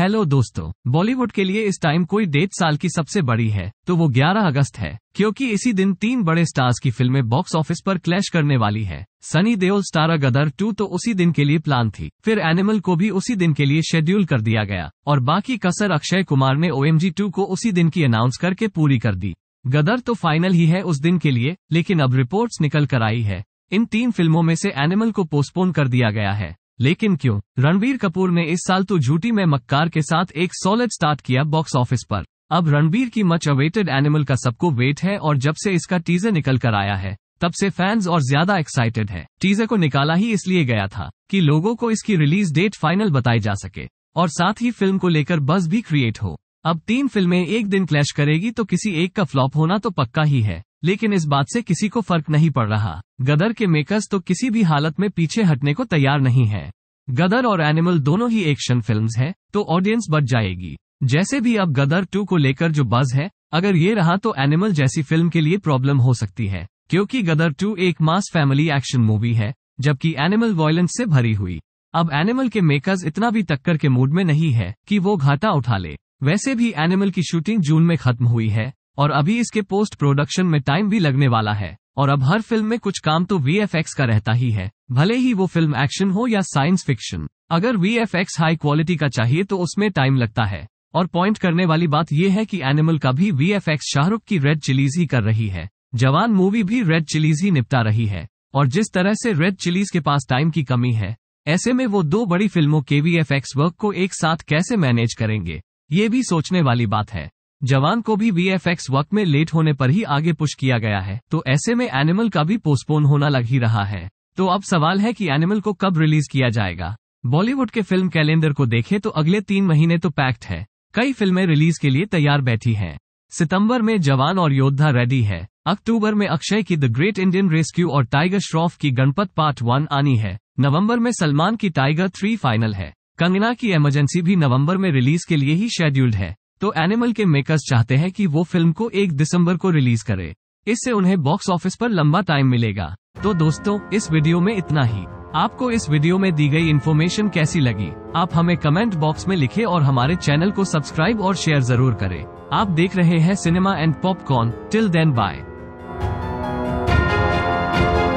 hello दोस्तों बॉलीवुड के लिए इस टाइम कोई डेट साल की सबसे बड़ी है तो वो 11 अगस्त है क्योंकि इसी दिन तीन बड़े स्टार्स की फिल्में बॉक्स ऑफिस पर क्लैश करने वाली है सनी देओल स्टार गदर 2 तो उसी दिन के लिए प्लान थी फिर एनिमल को भी उसी दिन के लिए शेड्यूल कर दिया गया और बाकी कसर अक्षय कुमार ने ओ टू को उसी दिन की अनाउंस करके पूरी कर दी गदर तो फाइनल ही है उस दिन के लिए लेकिन अब रिपोर्ट्स निकल कर आई है इन तीन फिल्मों में से एनिमल को पोस्टपोन कर दिया गया है लेकिन क्यों रणबीर कपूर ने इस साल तो झूठी में मक्कार के साथ एक सॉलिड स्टार्ट किया बॉक्स ऑफिस पर अब रणबीर की मच अवेटेड एनिमल का सबको वेट है और जब से इसका टीजर निकल कर आया है तब से फैंस और ज्यादा एक्साइटेड है टीजर को निकाला ही इसलिए गया था कि लोगों को इसकी रिलीज डेट फाइनल बताई जा सके और साथ ही फिल्म को लेकर बस भी क्रिएट हो अब तीन फिल्में एक दिन क्लैश करेगी तो किसी एक का फ्लॉप होना तो पक्का ही है लेकिन इस बात से किसी को फर्क नहीं पड़ रहा गदर के मेकर्स तो किसी भी हालत में पीछे हटने को तैयार नहीं है गदर और एनिमल दोनों ही एक्शन फिल्म है तो ऑडियंस बच जाएगी जैसे भी अब गदर टू को लेकर जो बज है अगर ये रहा तो एनिमल जैसी फिल्म के लिए प्रॉब्लम हो सकती है क्योंकि गदर टू एक मास फैमिली एक्शन मूवी है जबकि एनिमल वॉयलेंस से भरी हुई अब एनिमल के मेकर्स इतना भी टक्कर के मूड में नहीं है कि वो घाटा उठा ले वैसे भी एनिमल की शूटिंग जून में खत्म हुई है और अभी इसके पोस्ट प्रोडक्शन में टाइम भी लगने वाला है और अब हर फिल्म में कुछ काम तो वी का रहता ही है भले ही वो फिल्म एक्शन हो या साइंस फिक्शन अगर वी हाई क्वालिटी का चाहिए तो उसमें टाइम लगता है और पॉइंट करने वाली बात यह है कि एनिमल का भी वी शाहरुख की रेड चिलीज ही कर रही है जवान मूवी भी रेड चिलीज ही निपटा रही है और जिस तरह से रेड चिलीज के पास टाइम की कमी है ऐसे में वो दो बड़ी फिल्मों के वी वर्क को एक साथ कैसे मैनेज करेंगे ये भी सोचने वाली बात है जवान को भी वीएफएक्स वक्त में लेट होने पर ही आगे पुश किया गया है तो ऐसे में एनिमल का भी पोस्टपोन होना लग ही रहा है तो अब सवाल है कि एनिमल को कब रिलीज किया जाएगा बॉलीवुड के फिल्म कैलेंडर को देखें तो अगले तीन महीने तो पैक्ट है कई फिल्में रिलीज के लिए तैयार बैठी हैं सितंबर में जवान और योद्धा रेडी है अक्टूबर में अक्षय की द ग्रेट इंडियन रेस्क्यू और टाइगर श्रॉफ की गणपत पार्ट वन आनी है नवंबर में सलमान की टाइगर थ्री फाइनल है कंगना की इमरजेंसी भी नवंबर में रिलीज के लिए ही शेड्यूल्ड है तो एनिमल के मेकर्स चाहते हैं कि वो फिल्म को एक दिसंबर को रिलीज करे इससे उन्हें बॉक्स ऑफिस पर लंबा टाइम मिलेगा तो दोस्तों इस वीडियो में इतना ही आपको इस वीडियो में दी गई इन्फॉर्मेशन कैसी लगी आप हमें कमेंट बॉक्स में लिखे और हमारे चैनल को सब्सक्राइब और शेयर जरूर करें आप देख रहे हैं cinema and popcorn till then bye